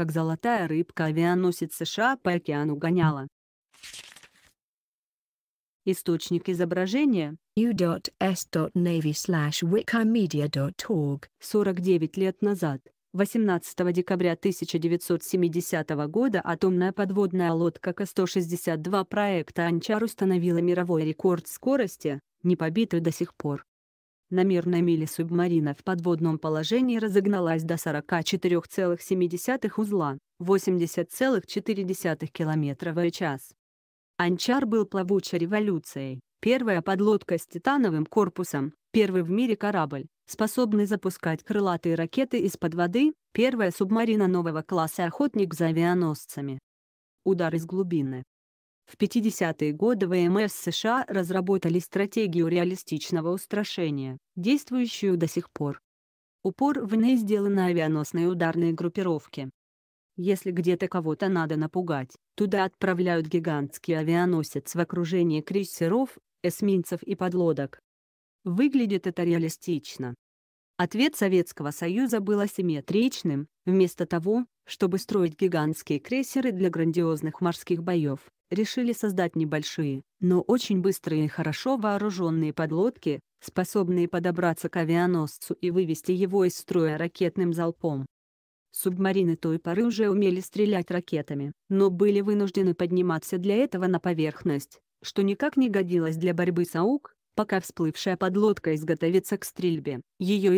как золотая рыбка авианосец США по океану гоняла. Источник изображения u.s.navy/wikimedia.org 49 лет назад. 18 декабря 1970 года атомная подводная лодка К-162 проекта «Анчар» установила мировой рекорд скорости, не побитый до сих пор на мирной миле субмарина в подводном положении разогналась до 44,7 узла, 80,4 км в час. «Анчар» был плавучей революцией, первая подлодка с титановым корпусом, первый в мире корабль, способный запускать крылатые ракеты из-под воды, первая субмарина нового класса «Охотник» за авианосцами. Удар из глубины. В 50-е годы ВМС США разработали стратегию реалистичного устрашения, действующую до сих пор. Упор в ней сделан на авианосные ударные группировки. Если где-то кого-то надо напугать, туда отправляют гигантский авианосец в окружении крейсеров, эсминцев и подлодок. Выглядит это реалистично, Ответ Советского Союза был асимметричным, вместо того, чтобы строить гигантские крейсеры для грандиозных морских боев, решили создать небольшие, но очень быстрые и хорошо вооруженные подлодки, способные подобраться к авианосцу и вывести его из строя ракетным залпом. Субмарины той поры уже умели стрелять ракетами, но были вынуждены подниматься для этого на поверхность, что никак не годилось для борьбы с АУК, пока всплывшая подлодка изготовится к стрельбе. Ее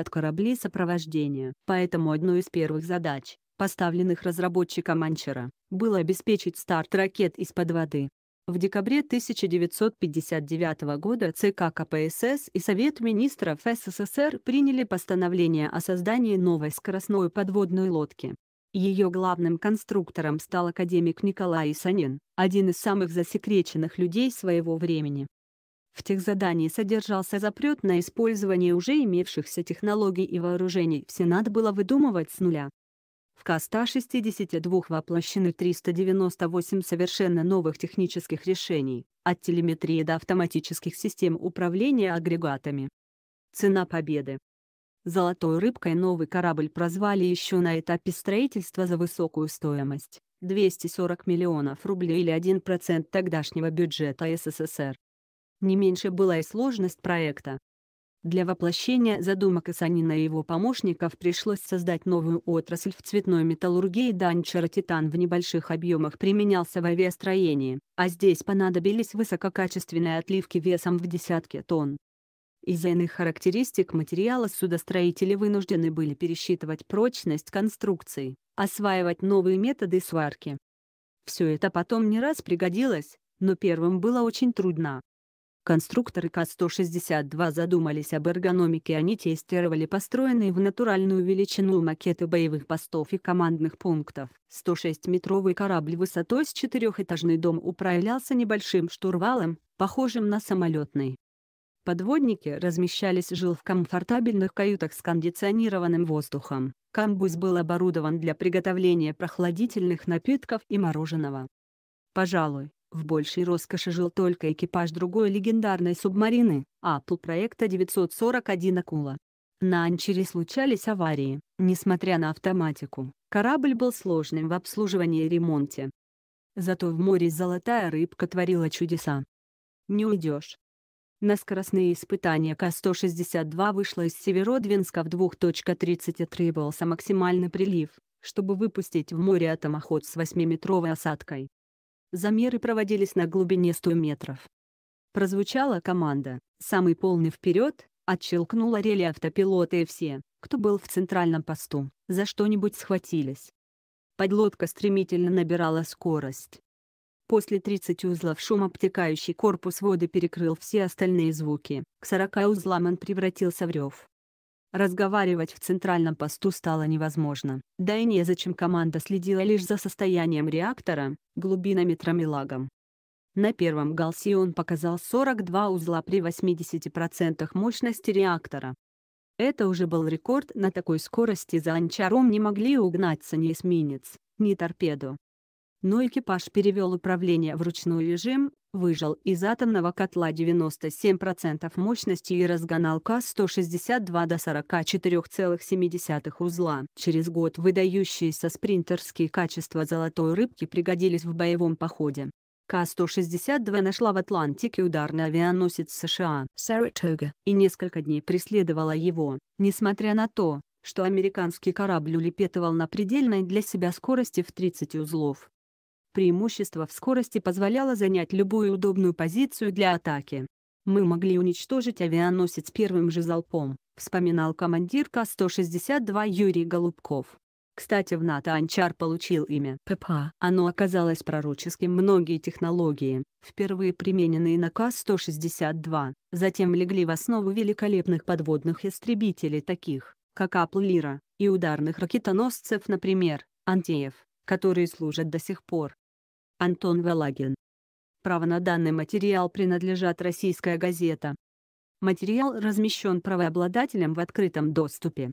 от корабли сопровождения. Поэтому одной из первых задач, поставленных разработчиком Манчера, было обеспечить старт ракет из-под воды. В декабре 1959 года ЦК КПСС и Совет министров СССР приняли постановление о создании новой скоростной подводной лодки. Ее главным конструктором стал академик Николай Исанин, один из самых засекреченных людей своего времени. В тех техзадании содержался запрет на использование уже имевшихся технологий и вооружений. Все надо было выдумывать с нуля. В КСТ-62 воплощены 398 совершенно новых технических решений, от телеметрии до автоматических систем управления агрегатами. Цена победы. «Золотой рыбкой» новый корабль прозвали еще на этапе строительства за высокую стоимость – 240 миллионов рублей или 1% тогдашнего бюджета СССР. Не меньше была и сложность проекта. Для воплощения задумок Исанина и его помощников пришлось создать новую отрасль в цветной металлургии Данчера титан в небольших объемах применялся в авиастроении, а здесь понадобились высококачественные отливки весом в десятки тонн. Из-за иных характеристик материала судостроители вынуждены были пересчитывать прочность конструкций, осваивать новые методы сварки. Все это потом не раз пригодилось, но первым было очень трудно. Конструкторы К-162 задумались об эргономике, они тестировали построенные в натуральную величину макеты боевых постов и командных пунктов. 106-метровый корабль высотой с четырехэтажный дом управлялся небольшим штурвалом, похожим на самолетный. Подводники размещались жил в комфортабельных каютах с кондиционированным воздухом. Камбуз был оборудован для приготовления прохладительных напитков и мороженого. Пожалуй, в большей роскоши жил только экипаж другой легендарной субмарины, апл проекта 941 «Акула». На «Анчере» случались аварии, несмотря на автоматику, корабль был сложным в обслуживании и ремонте. Зато в море золотая рыбка творила чудеса. Не уйдешь. На скоростные испытания К-162 вышло из Северодвинска в 2.33 был максимальный прилив, чтобы выпустить в море атомоход с 8-метровой осадкой. Замеры проводились на глубине 100 метров. Прозвучала команда «Самый полный вперед», отщелкнула реле автопилота и все, кто был в центральном посту, за что-нибудь схватились. Подлодка стремительно набирала скорость. После 30 узлов шум обтекающий корпус воды перекрыл все остальные звуки, к 40 узлам он превратился в рев. Разговаривать в центральном посту стало невозможно. Да и незачем команда следила лишь за состоянием реактора, глубинами трамелагом. На первом галсе он показал 42 узла при 80% мощности реактора. Это уже был рекорд на такой скорости за анчаром не могли угнаться ни эсминец, ни торпеду. Но экипаж перевел управление в ручной режим, выжал из атомного котла 97% мощности и разгонал КАЗ-162 до 44,7 узла. Через год выдающиеся спринтерские качества «Золотой рыбки» пригодились в боевом походе. К-162 нашла в Атлантике ударный авианосец США Саратога и несколько дней преследовала его, несмотря на то, что американский корабль улепетывал на предельной для себя скорости в 30 узлов преимущество в скорости позволяло занять любую удобную позицию для атаки. «Мы могли уничтожить авианосец первым же залпом», вспоминал командир К-162 Юрий Голубков. Кстати, в НАТО Анчар получил имя ППА. Оно оказалось пророческим. Многие технологии, впервые примененные на К-162, затем легли в основу великолепных подводных истребителей таких, как Апллира, и ударных ракетоносцев, например, Антеев, которые служат до сих пор. Антон Валагин. Право на данный материал принадлежат «Российская газета». Материал размещен правообладателем в открытом доступе.